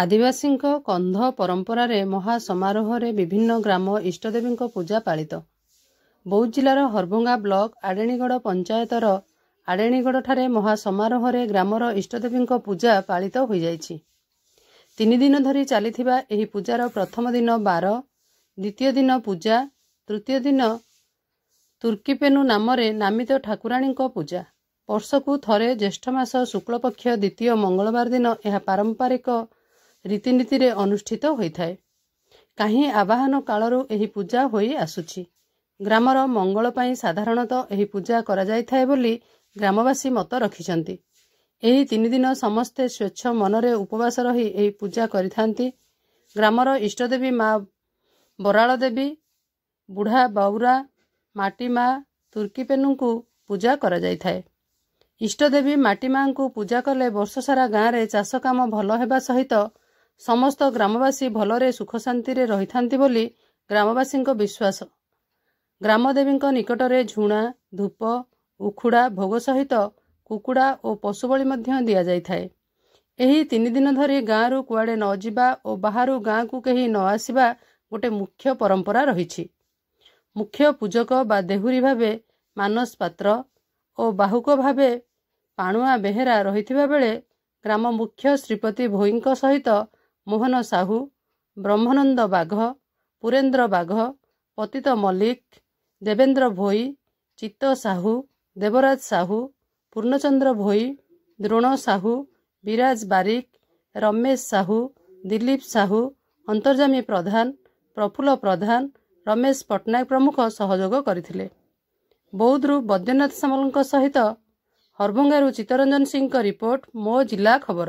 ଆଦିବାସୀଙ୍କ କନ୍ଧ ପରମ୍ପରାରେ ମହାସମାରୋହରେ ବିଭିନ୍ନ ଗ୍ରାମ ଇଷ୍ଟଦେବୀଙ୍କ ପୂଜା ପାଳିତ ବୌଦ୍ଧ ଜିଲ୍ଲାର ହରଭଙ୍ଗା ବ୍ଲକ ଆଡ଼େଣୀଗଡ଼ ପଞ୍ଚାୟତର ଆଡ଼େଣୀଗଡ଼ଠାରେ ମହାସମାରୋହରେ ଗ୍ରାମର ଇଷ୍ଟଦେବୀଙ୍କ ପୂଜା ପାଳିତ ହୋଇଯାଇଛି ତିନି ଦିନ ଧରି ଚାଲିଥିବା ଏହି ପୂଜାର ପ୍ରଥମ ଦିନ ବାର ଦ୍ୱିତୀୟ ଦିନ ପୂଜା ତୃତୀୟ ଦିନ ତୁର୍କିପେନୁ ନାମରେ ନାମିତ ଠାକୁରାଣୀଙ୍କ ପୂଜା ବର୍ଷକୁ ଥରେ ଜ୍ୟେଷ୍ଠ ମାସ ଶୁକ୍ଳପକ୍ଷ ଦ୍ୱିତୀୟ ମଙ୍ଗଳବାର ଦିନ ଏହା ପାରମ୍ପରିକ ରୀତିନୀତିରେ ଅନୁଷ୍ଠିତ ହୋଇଥାଏ କାହିଁ ଆବାହନ କାଳରୁ ଏହି ପୂଜା ହୋଇ ଆସୁଛି ଗ୍ରାମର ମଙ୍ଗଳ ପାଇଁ ସାଧାରଣତଃ ଏହି ପୂଜା କରାଯାଇଥାଏ ବୋଲି ଗ୍ରାମବାସୀ ମତ ରଖିଛନ୍ତି ଏହି ତିନି ଦିନ ସମସ୍ତେ ସ୍ୱଚ୍ଛ ମନରେ ଉପବାସ ରହି ଏହି ପୂଜା କରିଥାନ୍ତି ଗ୍ରାମର ଇଷ୍ଟଦେବୀ ମା ବରାଳ ଦେବୀ ବୁଢ଼ା ବାଉରା ମାଟି ମା ତୁର୍କିପେନୁଙ୍କୁ ପୂଜା କରାଯାଇଥାଏ ଇଷ୍ଟଦେବୀ ମାଟି ମାଙ୍କୁ ପୂଜା କଲେ ବର୍ଷସାରା ଗାଁରେ ଚାଷ କାମ ଭଲ ହେବା ସହିତ ସମସ୍ତ ଗ୍ରାମବାସୀ ଭଲରେ ସୁଖଶାନ୍ତିରେ ରହିଥାନ୍ତି ବୋଲି ଗ୍ରାମବାସୀଙ୍କ ବିଶ୍ୱାସ ଗ୍ରାମଦେବୀଙ୍କ ନିକଟରେ ଝୁଣା ଧୂପ ଉଖୁଡ଼ା ଭୋଗ ସହିତ କୁକୁଡ଼ା ଓ ପଶୁବଳି ମଧ୍ୟ ଦିଆଯାଇଥାଏ ଏହି ତିନି ଦିନ ଧରି ଗାଁରୁ କୁଆଡ଼େ ନ ଯିବା ଓ ବାହାରୁ ଗାଁକୁ କେହି ନ ଆସିବା ଗୋଟିଏ ମୁଖ୍ୟ ପରମ୍ପରା ରହିଛି ମୁଖ୍ୟ ପୂଜକ ବା ଦେହୁରୀ ଭାବେ ମାନସ ପାତ୍ର ଓ ବାହୁକ ଭାବେ ପାଣୁଆ ବେହେରା ରହିଥିବା ବେଳେ ଗ୍ରାମ ମୁଖ୍ୟ ଶ୍ରୀପତି ଭୋଇଙ୍କ ସହିତ ମୋହନ ସାହୁ ବ୍ରହ୍ମନନ୍ଦ ବାଘ ପୁରେନ୍ଦ୍ର ବାଘ ପତିତ ମଲ୍ଲିକ ଦେବେନ୍ଦ୍ର ଭୋଇ ଚିତ୍ତ ସାହୁ ଦେବରାଜ ସାହୁ ପୂର୍ଣ୍ଣଚନ୍ଦ୍ର ଭୋଇ ଦ୍ରୋଣ ସାହୁ ବିରାଜ ବାରିକ ରମେଶ ସାହୁ ଦିଲୀପ ସାହୁ ଅନ୍ତର୍ଜାମୀ ପ୍ରଧାନ ପ୍ରଫୁଲ୍ଲ ପ୍ରଧାନ ରମେଶ ପଟ୍ଟନାୟକ ପ୍ରମୁଖ ସହଯୋଗ କରିଥିଲେ ବୌଦ୍ଧରୁ ବୈଦ୍ୟନାଥ ସାମଲଙ୍କ ସହିତ ହରଭଙ୍ଗାରୁ ଚିତ୍ତରଞ୍ଜନ ସିଂଙ୍କ ରିପୋର୍ଟ ମୋ ଜିଲ୍ଲା ଖବର